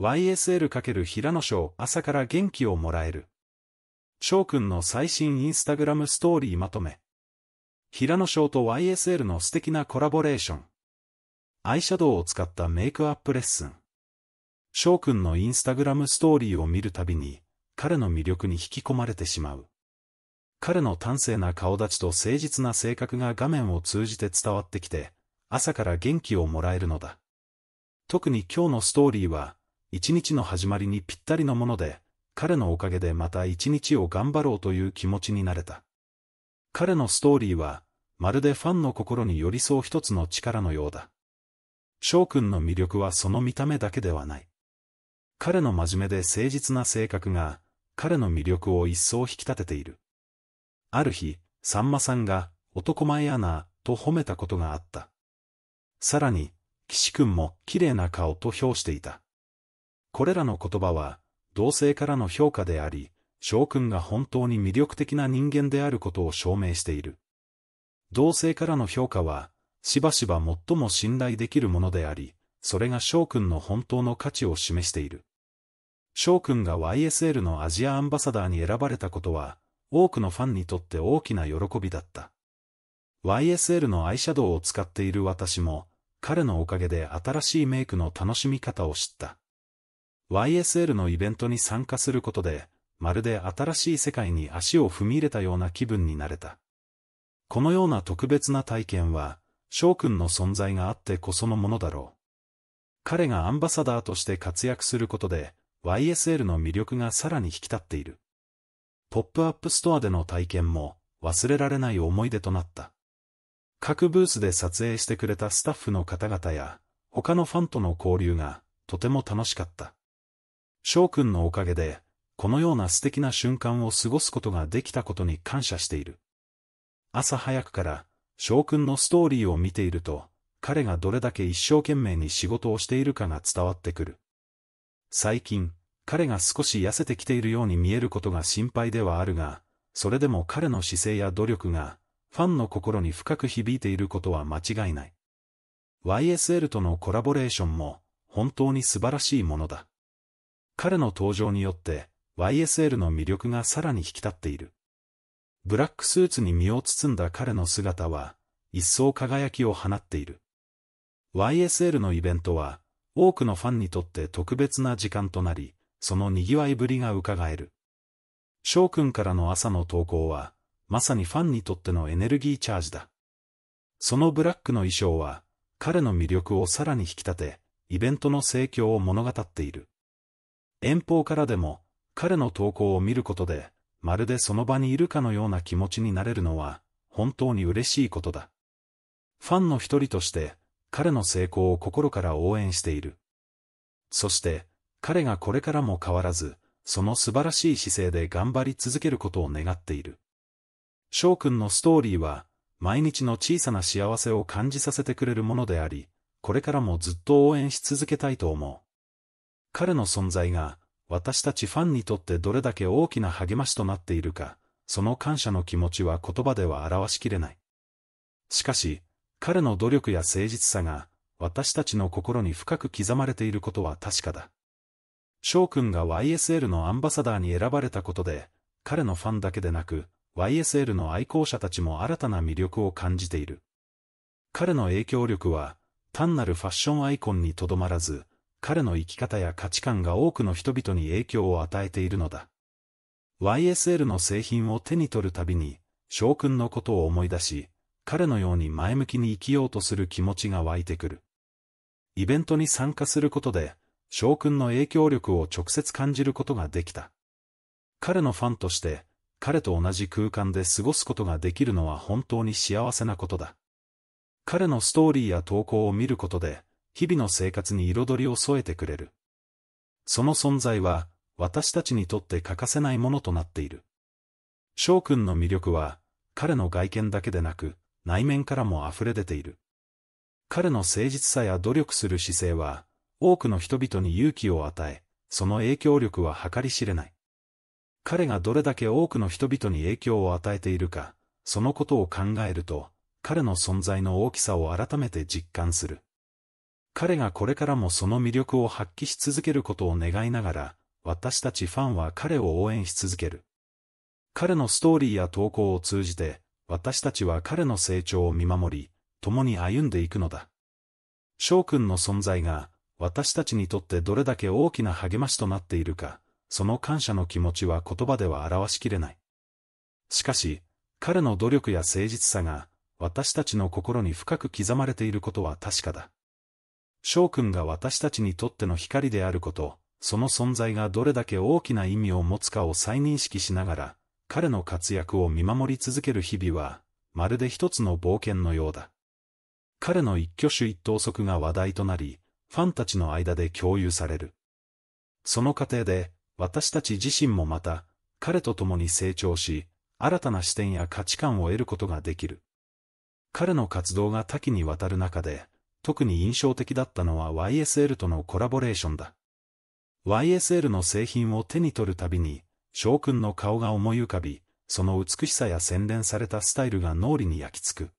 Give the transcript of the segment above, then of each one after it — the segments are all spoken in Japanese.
YSL× 平野翔朝から元気をもらえる。翔くんの最新インスタグラムストーリーまとめ。平野翔と YSL の素敵なコラボレーション。アイシャドウを使ったメイクアップレッスン。翔くんのインスタグラムストーリーを見るたびに、彼の魅力に引き込まれてしまう。彼の端正な顔立ちと誠実な性格が画面を通じて伝わってきて、朝から元気をもらえるのだ。特に今日のストーリーは、一日の始まりにぴったりのもので、彼のおかげでまた一日を頑張ろうという気持ちになれた。彼のストーリーは、まるでファンの心に寄り添う一つの力のようだ。翔くんの魅力はその見た目だけではない。彼の真面目で誠実な性格が、彼の魅力を一層引き立てている。ある日、さんまさんが、男前やな、と褒めたことがあった。さらに、岸くんも綺麗な顔と評していた。これらの言葉は、同性からの評価であり、翔くんが本当に魅力的な人間であることを証明している。同性からの評価は、しばしば最も信頼できるものであり、それが翔くんの本当の価値を示している。翔くんが YSL のアジアアンバサダーに選ばれたことは、多くのファンにとって大きな喜びだった。YSL のアイシャドウを使っている私も、彼のおかげで新しいメイクの楽しみ方を知った。YSL のイベントに参加することで、まるで新しい世界に足を踏み入れたような気分になれた。このような特別な体験は、翔くんの存在があってこそのものだろう。彼がアンバサダーとして活躍することで、YSL の魅力がさらに引き立っている。ポップアップストアでの体験も忘れられない思い出となった。各ブースで撮影してくれたスタッフの方々や、他のファンとの交流がとても楽しかった。翔くんのおかげで、このような素敵な瞬間を過ごすことができたことに感謝している。朝早くから、翔くんのストーリーを見ていると、彼がどれだけ一生懸命に仕事をしているかが伝わってくる。最近、彼が少し痩せてきているように見えることが心配ではあるが、それでも彼の姿勢や努力が、ファンの心に深く響いていることは間違いない。YSL とのコラボレーションも、本当に素晴らしいものだ。彼の登場によって YSL の魅力がさらに引き立っている。ブラックスーツに身を包んだ彼の姿は、一層輝きを放っている。YSL のイベントは、多くのファンにとって特別な時間となり、その賑わいぶりが伺える。翔くんからの朝の投稿は、まさにファンにとってのエネルギーチャージだ。そのブラックの衣装は、彼の魅力をさらに引き立て、イベントの盛況を物語っている。遠方からでも、彼の投稿を見ることで、まるでその場にいるかのような気持ちになれるのは、本当に嬉しいことだ。ファンの一人として、彼の成功を心から応援している。そして、彼がこれからも変わらず、その素晴らしい姿勢で頑張り続けることを願っている。翔くんのストーリーは、毎日の小さな幸せを感じさせてくれるものであり、これからもずっと応援し続けたいと思う。彼の存在が、私たちファンにとってどれだけ大きな励ましとなっているか、その感謝の気持ちは言葉では表しきれない。しかし、彼の努力や誠実さが、私たちの心に深く刻まれていることは確かだ。翔くんが YSL のアンバサダーに選ばれたことで、彼のファンだけでなく、YSL の愛好者たちも新たな魅力を感じている。彼の影響力は、単なるファッションアイコンにとどまらず、彼の生き方や価値観が多くの人々に影響を与えているのだ。YSL の製品を手に取るたびに、翔くんのことを思い出し、彼のように前向きに生きようとする気持ちが湧いてくる。イベントに参加することで、翔くんの影響力を直接感じることができた。彼のファンとして、彼と同じ空間で過ごすことができるのは本当に幸せなことだ。彼のストーリーや投稿を見ることで、日々の生活に彩りを添えてくれる。その存在は、私たちにとって欠かせないものとなっている。翔くんの魅力は、彼の外見だけでなく、内面からも溢れ出ている。彼の誠実さや努力する姿勢は、多くの人々に勇気を与え、その影響力は計り知れない。彼がどれだけ多くの人々に影響を与えているか、そのことを考えると、彼の存在の大きさを改めて実感する。彼がこれからもその魅力を発揮し続けることを願いながら、私たちファンは彼を応援し続ける。彼のストーリーや投稿を通じて、私たちは彼の成長を見守り、共に歩んでいくのだ。翔くんの存在が、私たちにとってどれだけ大きな励ましとなっているか、その感謝の気持ちは言葉では表しきれない。しかし、彼の努力や誠実さが、私たちの心に深く刻まれていることは確かだ。翔くんが私たちにとっての光であること、その存在がどれだけ大きな意味を持つかを再認識しながら、彼の活躍を見守り続ける日々は、まるで一つの冒険のようだ。彼の一挙手一投足が話題となり、ファンたちの間で共有される。その過程で、私たち自身もまた、彼と共に成長し、新たな視点や価値観を得ることができる。彼の活動が多岐にわたる中で、特に印象的だったのは YSL とのコラボレーションだ。YSL の製品を手に取るたびに、翔くんの顔が思い浮かび、その美しさや洗練されたスタイルが脳裏に焼き付く。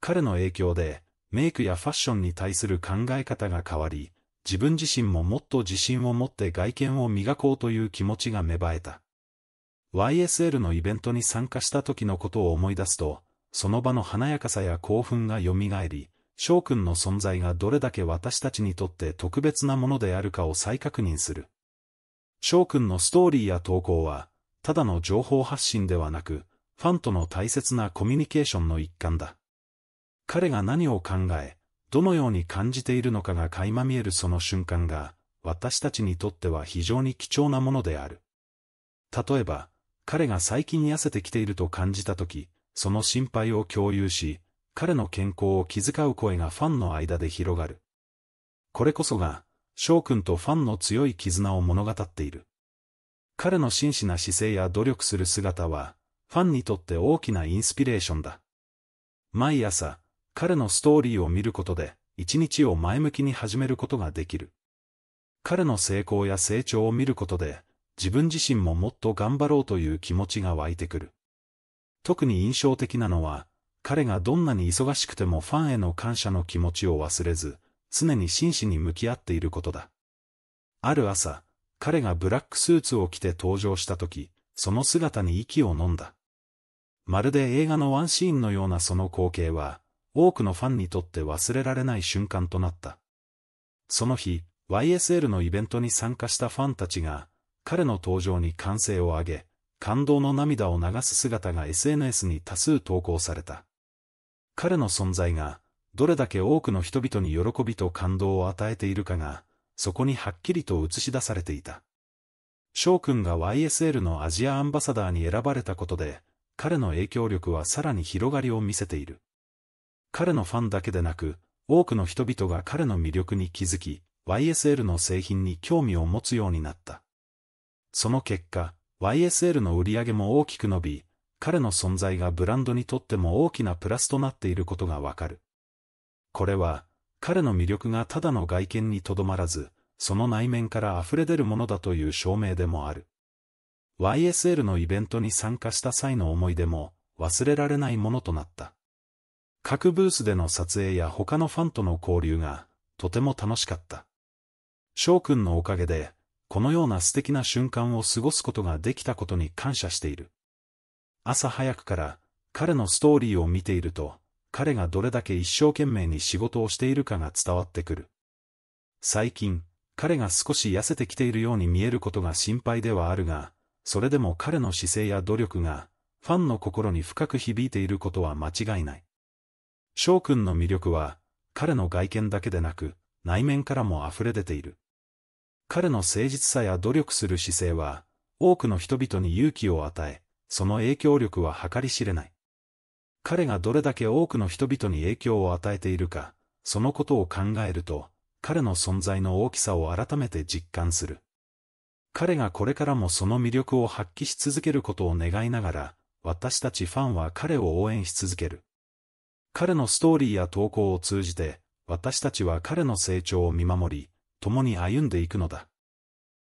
彼の影響で、メイクやファッションに対する考え方が変わり、自分自身ももっと自信を持って外見を磨こうという気持ちが芽生えた。YSL のイベントに参加した時のことを思い出すと、その場の華やかさや興奮が蘇り、翔くんの存在がどれだけ私たちにとって特別なものであるかを再確認する。翔くんのストーリーや投稿は、ただの情報発信ではなく、ファンとの大切なコミュニケーションの一環だ。彼が何を考え、どのように感じているのかが垣間見えるその瞬間が、私たちにとっては非常に貴重なものである。例えば、彼が最近痩せてきていると感じたとき、その心配を共有し、彼の健康を気遣う声がファンの間で広がる。これこそが、翔くんとファンの強い絆を物語っている。彼の真摯な姿勢や努力する姿は、ファンにとって大きなインスピレーションだ。毎朝、彼のストーリーを見ることで、一日を前向きに始めることができる。彼の成功や成長を見ることで、自分自身ももっと頑張ろうという気持ちが湧いてくる。特に印象的なのは、彼がどんなに忙しくてもファンへの感謝の気持ちを忘れず、常に真摯に向き合っていることだ。ある朝、彼がブラックスーツを着て登場した時、その姿に息を飲んだ。まるで映画のワンシーンのようなその光景は、多くのファンにとって忘れられない瞬間となった。その日、YSL のイベントに参加したファンたちが、彼の登場に歓声を上げ、感動の涙を流す姿が SNS に多数投稿された。彼の存在が、どれだけ多くの人々に喜びと感動を与えているかが、そこにはっきりと映し出されていた。翔くんが YSL のアジアアンバサダーに選ばれたことで、彼の影響力はさらに広がりを見せている。彼のファンだけでなく、多くの人々が彼の魅力に気づき、YSL の製品に興味を持つようになった。その結果、YSL の売り上げも大きく伸び、彼の存在がブランドにとっても大きなプラスとなっていることがわかる。これは、彼の魅力がただの外見にとどまらず、その内面から溢れ出るものだという証明でもある。YSL のイベントに参加した際の思い出も、忘れられないものとなった。各ブースでの撮影や他のファンとの交流が、とても楽しかった。翔くんのおかげで、このような素敵な瞬間を過ごすことができたことに感謝している。朝早くから彼のストーリーを見ていると、彼がどれだけ一生懸命に仕事をしているかが伝わってくる。最近、彼が少し痩せてきているように見えることが心配ではあるが、それでも彼の姿勢や努力が、ファンの心に深く響いていることは間違いない。翔くんの魅力は、彼の外見だけでなく、内面からも溢れ出ている。彼の誠実さや努力する姿勢は、多くの人々に勇気を与え、その影響力は計り知れない。彼がどれだけ多くの人々に影響を与えているか、そのことを考えると、彼の存在の大きさを改めて実感する。彼がこれからもその魅力を発揮し続けることを願いながら、私たちファンは彼を応援し続ける。彼のストーリーや投稿を通じて、私たちは彼の成長を見守り、共に歩んでいくのだ。